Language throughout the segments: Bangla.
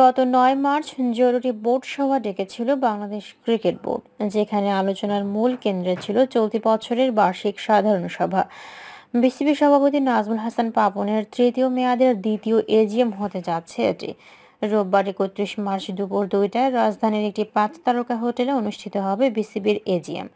গত নয় মার্চ জরুরি বোর্ড সভা ডেকেছিল বাংলাদেশ ক্রিকেট বোর্ড যেখানে আলোচনার মূল কেন্দ্রে ছিল চলতি বছরের বার্ষিক সাধারণ সভা বিসিবি সভাপতি নাজমুল হাসান পাপনের তৃতীয় মেয়াদের দ্বিতীয় এজিএম হতে যাচ্ছে এটি রোববার একত্রিশ মার্চ দুপুর দুইটায় রাজধানীর একটি পাঁচ তারকা হোটেলে অনুষ্ঠিত হবে বিসিবির এজিএম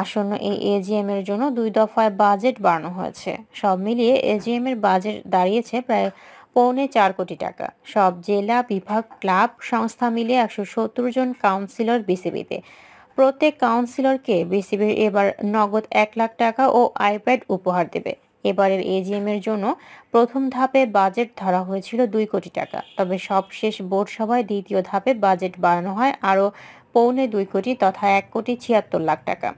আসন্ন এই এজিএম এর জন্য দুই দফায় বাজেট বাড়ানো হয়েছে সব মিলিয়ে এজিএম এর বাজেট দাঁড়িয়েছে প্রায় পৌনে চার কোটি টাকা সব জেলা বিভাগ ক্লাব সংস্থা মিলে একশো সত্তর জন কাউন্সিলর বিসিবিতে প্রত্যেক কাউন্সিলরকে বিসিবি এবার নগদ এক লাখ টাকা ও আইপ্যাড উপহার দেবে এবারের এজিএম এর জন্য প্রথম ধাপে বাজেট ধরা হয়েছিল দুই কোটি টাকা তবে সবশেষ বোর্ড সভায় দ্বিতীয় ধাপে বাজেট বাড়ানো হয় আরও পৌনে দুই কোটি তথা এক কোটি ছিয়াত্তর লাখ টাকা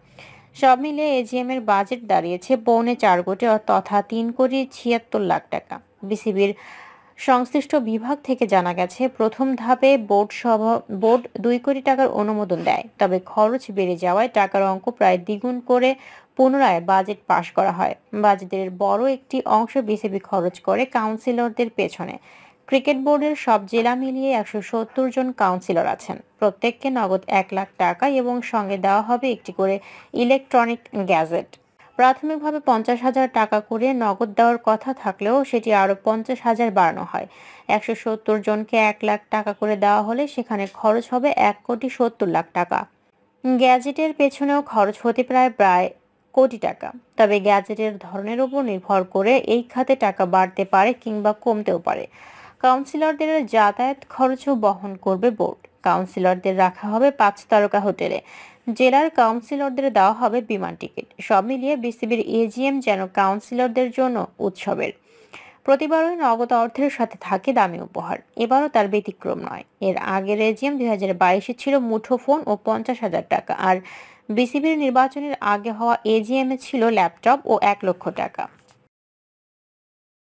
সব মিলিয়ে এজিএম এর বাজেট দাঁড়িয়েছে পৌনে চার কোটি তথা তিন কোটি ছিয়াত্তর লাখ টাকা বিসিবির সংশ্লিষ্ট বিভাগ থেকে জানা গেছে প্রথম ধাপে বোর্ড সভা বোর্ড দুই কোটি টাকার অনুমোদন দেয় তবে খরচ বেড়ে যাওয়ায় টাকার অঙ্ক প্রায় দ্বিগুণ করে পুনরায় বাজেট পাশ করা হয় বাজেটের বড় একটি অংশ বিসিবি খরচ করে কাউন্সিলরদের পেছনে ক্রিকেট বোর্ডের সব জেলা মিলিয়ে একশো সত্তর জন কাউন্সিলর আছেন প্রত্যেককে নগদ এক লাখ টাকা এবং সঙ্গে দেওয়া হবে একটি করে ইলেকট্রনিক গ্যাজেট প্রাথমিকভাবে পঞ্চাশ হাজার টাকা করে নগদ দেওয়ার কথা থাকলেও সেটি আরও পঞ্চাশ হাজার বাড়ানো হয় একশো সত্তর জনকে এক লাখ টাকা করে দেওয়া হলে সেখানে খরচ হবে এক কোটি সত্তর লাখ টাকা গ্যাজেটের পেছনেও খরচ হতে প্রায় প্রায় কোটি টাকা তবে গ্যাজেটের ধরনের উপর নির্ভর করে এই খাতে টাকা বাড়তে পারে কিংবা কমতেও পারে কাউন্সিলরদের যাতায়াত খরচও বহন করবে বোর্ড কাউন্সিলরদের রাখা হবে পাঁচ তারকা হোটেলে জেলার কাউন্সিলরদের দেওয়া হবে বিমান টিকিট সব মিলিয়ে বিসিবির এজিএম যেন কাউন্সিলরদের জন্য উৎসবের প্রতিবারই নগদ অর্থের সাথে থাকে দামি উপহার এবারও তার ব্যতিক্রম নয় এর আগের এজিএম দুই হাজার বাইশে ছিল মুঠোফোন ও পঞ্চাশ হাজার টাকা আর বিসিবির নির্বাচনের আগে হওয়া এজিএমে ছিল ল্যাপটপ ও এক লক্ষ টাকা